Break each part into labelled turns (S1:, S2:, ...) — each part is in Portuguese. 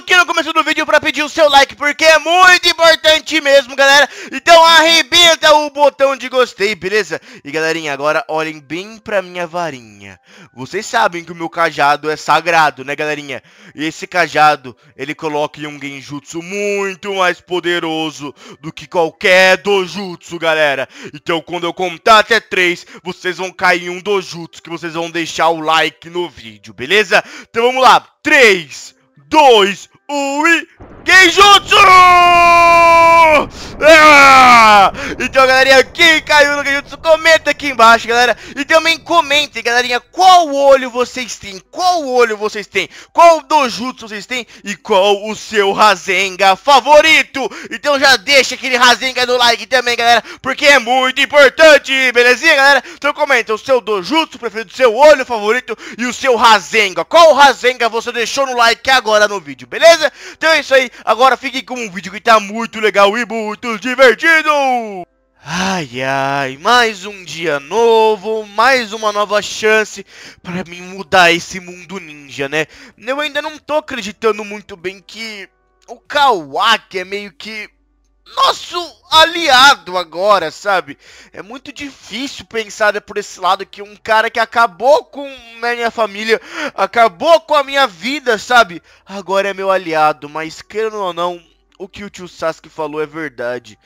S1: aqui no começo do vídeo para pedir o seu like, porque é muito importante mesmo, galera. Então arrebenta o botão de gostei, beleza? E galerinha, agora olhem bem pra minha varinha. Vocês sabem que o meu cajado é sagrado, né, galerinha? E esse cajado, ele coloca em um genjutsu muito mais poderoso do que qualquer dojutsu, galera. Então quando eu contar até 3, vocês vão cair em um dojutsu que vocês vão deixar o like no vídeo, beleza? Então vamos lá, 3, 2, Ui Genjutsu! Ah! Então, galerinha, quem caiu no Genjutsu, comenta aqui embaixo, galera. E também comente, galerinha, qual olho vocês têm, qual olho vocês têm, qual dojutsu vocês têm e qual o seu Rasenga favorito. Então já deixa aquele Rasenga no like também, galera, porque é muito importante, belezinha, galera? Então comenta o seu dojutsu preferido, o seu olho favorito e o seu Rasenga. Qual Rasenga você deixou no like agora no vídeo, beleza? beleza? Então é isso aí. Agora fiquem com um vídeo que tá muito legal e muito divertido. Ai, ai, mais um dia novo, mais uma nova chance pra mim mudar esse mundo ninja, né? Eu ainda não tô acreditando muito bem que o Kawaki é meio que nosso aliado agora, sabe? É muito difícil pensar por esse lado que um cara que acabou com a minha família, acabou com a minha vida, sabe? Agora é meu aliado, mas querendo ou não, o que o tio Sasuke falou é verdade.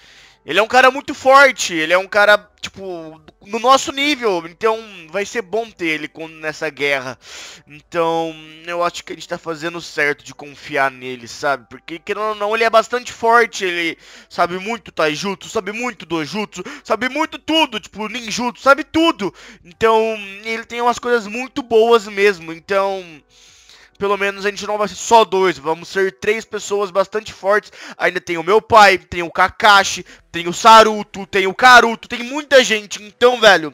S1: Ele é um cara muito forte, ele é um cara, tipo, no nosso nível, então vai ser bom ter ele nessa guerra. Então, eu acho que a gente tá fazendo certo de confiar nele, sabe? Porque, querendo ou não, ele é bastante forte, ele sabe muito taijutsu, sabe muito dojutsu, sabe muito tudo, tipo, ninjutsu, sabe tudo. Então, ele tem umas coisas muito boas mesmo, então pelo menos a gente não vai ser só dois, vamos ser três pessoas bastante fortes. Ainda tem o meu pai, tem o Kakashi, tem o Saruto, tem o Karuto, tem muita gente. Então, velho,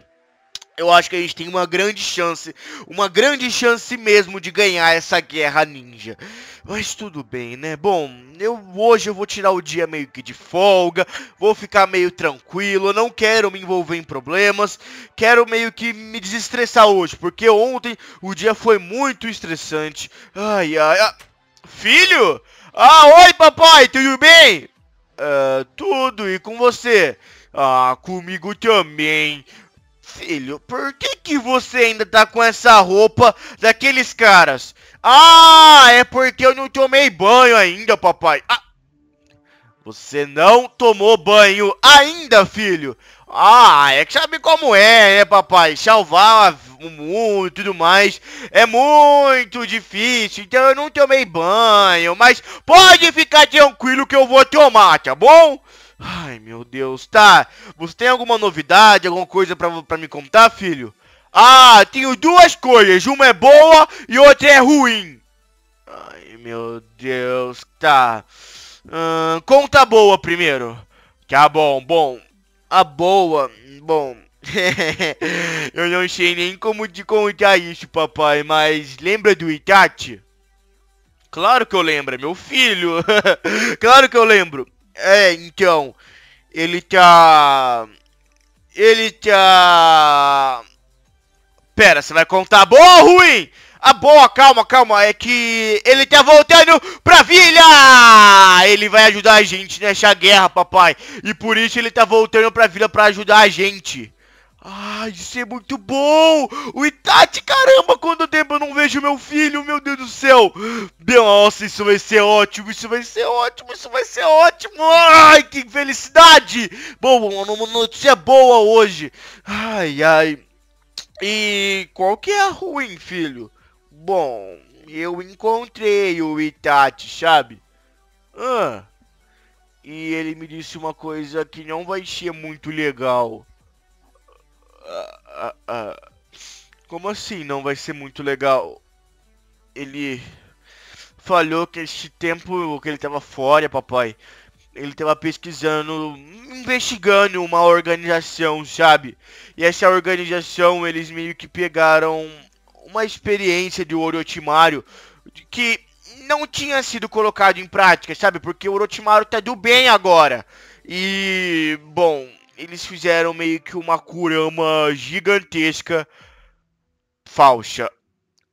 S1: eu acho que a gente tem uma grande chance, uma grande chance mesmo de ganhar essa guerra ninja. Mas tudo bem, né? Bom, eu hoje eu vou tirar o dia meio que de folga, vou ficar meio tranquilo, não quero me envolver em problemas, quero meio que me desestressar hoje, porque ontem o dia foi muito estressante. Ai, ai, ai. Filho? Ah, oi papai, tudo bem? Uh, tudo, e com você? Ah, comigo também. Filho, por que, que você ainda tá com essa roupa daqueles caras? Ah, é porque eu não tomei banho ainda, papai. Ah, você não tomou banho ainda, filho? Ah, é que sabe como é, né, papai? Salvar o mundo e tudo mais é muito difícil, então eu não tomei banho, mas pode ficar tranquilo que eu vou tomar, tá bom? Ai, meu Deus. Tá, você tem alguma novidade, alguma coisa pra, pra me contar, filho? Ah, tenho duas coisas. Uma é boa e outra é ruim. Ai, meu Deus. Tá. Hum, conta boa primeiro. Tá bom, bom. A boa, bom. eu não sei nem como te contar isso, papai, mas lembra do Itachi? Claro que eu lembro, é meu filho. claro que eu lembro. É, então. Ele tá. Ele tá. Pera, você vai contar boa ou ruim? Ah, boa, calma, calma. É que ele tá voltando pra vila! Ele vai ajudar a gente nessa guerra, papai. E por isso ele tá voltando pra vila pra ajudar a gente. Ah, isso é muito bom! O Itati, caramba, quanto tempo eu não vejo meu filho, meu Deus do céu! Nossa, isso vai ser ótimo, isso vai ser ótimo, isso vai ser ótimo! Ai, que felicidade! Bom, uma notícia boa hoje! Ai, ai... E qual que é a ruim, filho? Bom, eu encontrei o Itati, sabe? Ah... E ele me disse uma coisa que não vai ser muito legal. Ah, ah, como assim não vai ser muito legal? Ele falou que esse tempo que ele tava fora, papai, ele tava pesquisando, investigando uma organização, sabe? E essa organização, eles meio que pegaram uma experiência de Orochimaru que não tinha sido colocado em prática, sabe? Porque o Orochimaru tá do bem agora. E, bom, eles fizeram meio que uma Kurama gigantesca falsa.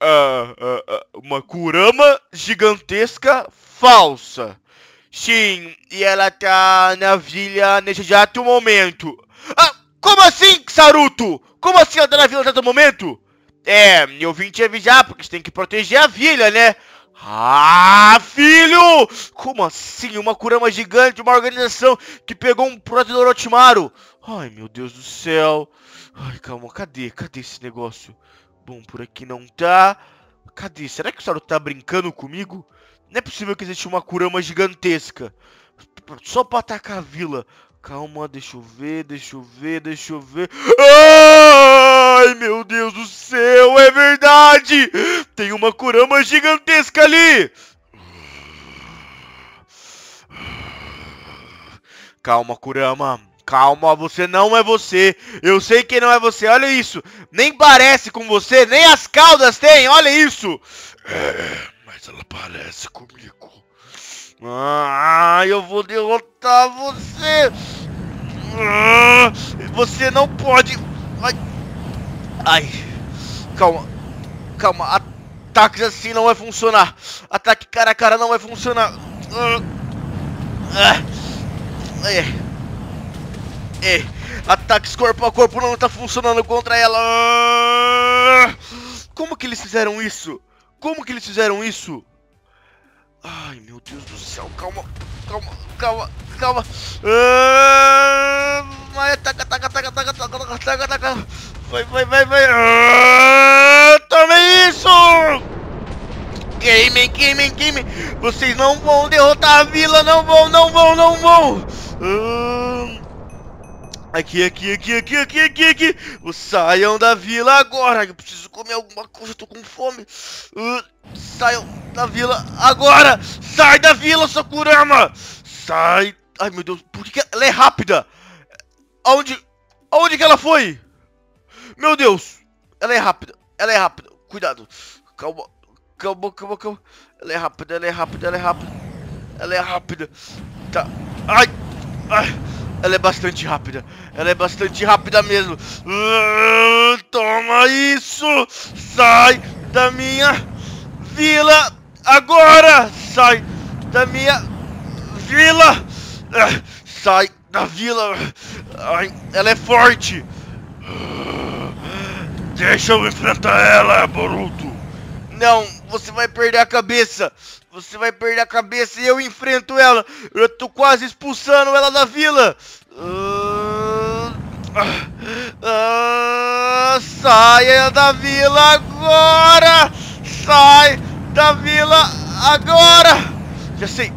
S1: Uh, uh, uh, uma Kurama gigantesca falsa. Sim, e ela tá na vila nesse exato momento. Ah, como assim, Saruto? Como assim ela tá na vila nesse exato momento? É, eu vim te avisar, porque você tem que proteger a vila, né? Ah, filho! Como assim? Uma Kurama gigante, uma organização que pegou um protetor do Orochimaru. Ai, meu Deus do céu. Ai, calma, cadê? Cadê esse negócio? Bom, por aqui não tá. Cadê? Será que o Saru tá brincando comigo? Não é possível que exista uma Kurama gigantesca. Só pra atacar a vila. Calma, deixa eu ver, deixa eu ver, deixa eu ver. Ai, meu Deus do céu, é verdade! Tem uma Kurama gigantesca ali! Calma, Kurama. Calma, você não é você. Eu sei que não é você. Olha isso. Nem parece com você, nem as caudas tem. Olha isso. É, mas ela parece comigo. Ah, eu vou derrotar você. Ah, você não pode. Ai. Ai. Calma. Calma ataques assim não vai funcionar. Ataque cara a cara não vai funcionar. Ah. É. É. Ataques corpo a corpo não tá funcionando contra ela. Como que eles fizeram isso? Como que eles fizeram isso? Ai, meu Deus do céu. Calma, calma, calma, calma. Ah, vai, ataca, ataca, ataca, ataca, ataca, ataca. Vai, vai, vai, vai. Ah. game. Vocês não vão derrotar a vila. Não vão, não vão, não vão. Hum... Aqui, aqui, aqui, aqui, aqui, aqui, aqui. Saiam da vila agora. Eu preciso comer alguma coisa. Tô com fome. Uh, saiam da vila agora. Sai da vila, Sakurama. Sai. Ai, meu Deus. Por que, que ela é rápida? Aonde... Aonde que ela foi? Meu Deus. Ela é rápida. Ela é rápida. Cuidado. Calma. Calma, calma, calma. Ela é rápida, ela é rápida, ela é rápida. Ela é rápida. Tá. Ai! Ai! Ela é bastante rápida. Ela é bastante rápida mesmo. Ah, toma isso! Sai da minha vila agora! Sai da minha vila! Ah, sai da vila! Ai, ela é forte! Ah, deixa eu enfrentar ela, Boruto! Não, você vai perder a cabeça. Você vai perder a cabeça e eu enfrento ela. Eu tô quase expulsando ela da vila. Uh... Uh... Saia da vila agora. Sai da vila agora. Já sei.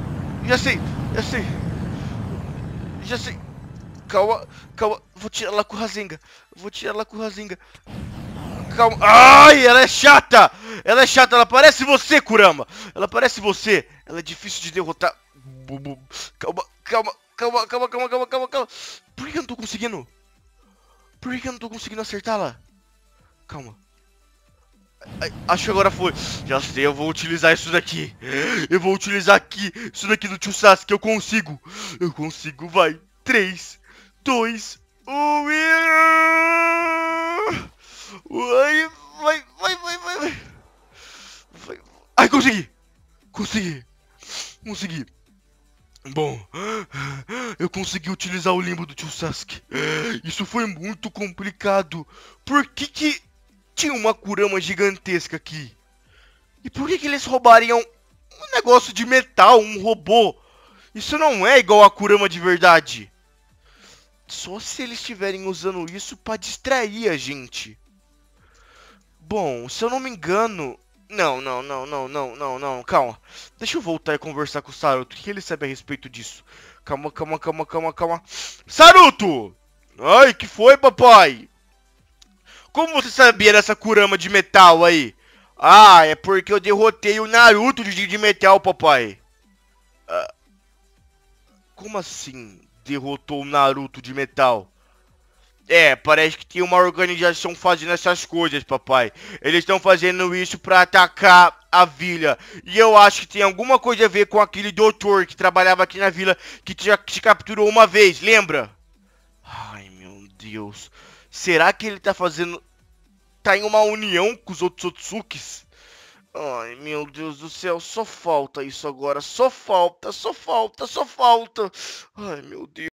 S1: Já sei. Já sei. Já sei. Calma. Calma. Vou tirar ela com o Razenga. Vou tirar ela com o Razenga. Calma. Ai, ela é chata! Ela é chata, ela parece você, Kurama! Ela parece você! Ela é difícil de derrotar. Calma, calma, calma, calma, calma, calma, calma, calma. Por que eu não tô conseguindo? Por que eu não tô conseguindo acertá-la? Calma. Ai, acho que agora foi. Já sei, eu vou utilizar isso daqui. Eu vou utilizar aqui, isso daqui do Tio Sasuke. Eu consigo. Eu consigo, vai. 3, 2, 1 e... Vai, vai, vai, vai, vai, vai. Ai, consegui! Consegui! Consegui! Bom, eu consegui utilizar o limbo do tio Sasuke. Isso foi muito complicado. Por que que tinha uma Kurama gigantesca aqui? E por que que eles roubariam um negócio de metal, um robô? Isso não é igual a Kurama de verdade. Só se eles estiverem usando isso para distrair a gente. Bom, se eu não me engano. Não, não, não, não, não, não, não, calma. Deixa eu voltar e conversar com o Saruto. O que ele sabe a respeito disso? Calma, calma, calma, calma, calma. Saruto! Ai, que foi, papai? Como você sabia dessa Kurama de metal aí? Ah, é porque eu derrotei o Naruto de, de metal, papai. Ah, como assim derrotou o Naruto de metal? É, parece que tem uma organização fazendo essas coisas, papai. Eles estão fazendo isso para atacar a vila. E eu acho que tem alguma coisa a ver com aquele doutor que trabalhava aqui na vila que já se capturou uma vez, lembra? Ai, meu Deus. Será que ele tá fazendo. tá em uma união com os outros Otsutsukis? Ai, meu Deus do céu, só falta isso agora. Só falta, só falta, só falta. Ai, meu Deus.